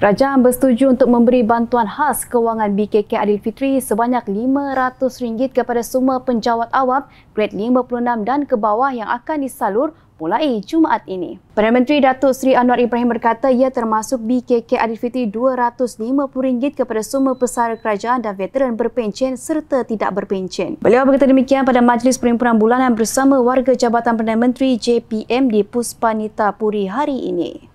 Kerajaan bersetuju untuk memberi bantuan khas kewangan BKK Adil Fitri sebanyak RM500 kepada semua penjawat awam grade 56 dan ke bawah yang akan disalur mulai Jumaat ini. Perdana Menteri Datuk Seri Anwar Ibrahim berkata ia termasuk BKK Adil Aidilfitri RM250 kepada semua pesara kerajaan dan veteran berpencen serta tidak berpencen. Beliau berkata demikian pada Majlis Perhimpunan Bulanan bersama warga Jabatan Perdana Menteri JPM di Puspanita Puri hari ini.